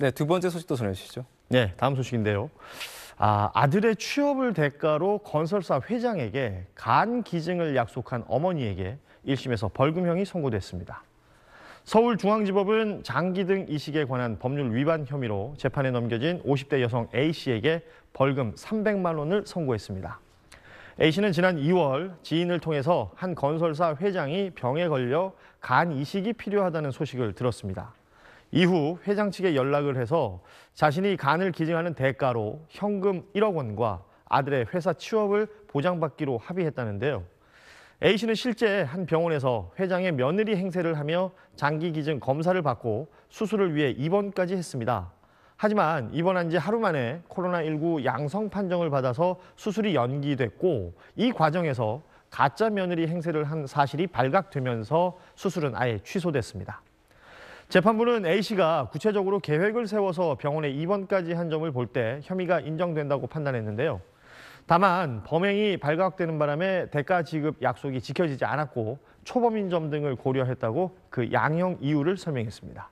네, 두 번째 소식도 전해주시죠. 네, 다음 소식인데요. 아, 아들의 취업을 대가로 건설사 회장에게 간 기증을 약속한 어머니에게 1심에서 벌금형이 선고됐습니다. 서울중앙지법은 장기 등 이식에 관한 법률 위반 혐의로 재판에 넘겨진 50대 여성 A씨에게 벌금 300만 원을 선고했습니다. A씨는 지난 2월 지인을 통해서 한 건설사 회장이 병에 걸려 간 이식이 필요하다는 소식을 들었습니다. 이후 회장 측에 연락을 해서 자신이 간을 기증하는 대가로 현금 1억 원과 아들의 회사 취업을 보장받기로 합의했다는데요. A씨는 실제 한 병원에서 회장의 며느리 행세를 하며 장기 기증 검사를 받고 수술을 위해 입원까지 했습니다. 하지만 입원한 지 하루 만에 코로나19 양성 판정을 받아서 수술이 연기됐고 이 과정에서 가짜 며느리 행세를 한 사실이 발각되면서 수술은 아예 취소됐습니다. 재판부는 A씨가 구체적으로 계획을 세워서 병원에 입원까지 한 점을 볼 때 혐의가 인정된다고 판단했는데요. 다만 범행이 발각되는 바람에 대가 지급 약속이 지켜지지 않았고 초범인 점 등을 고려했다고 그 양형 이유를 설명했습니다.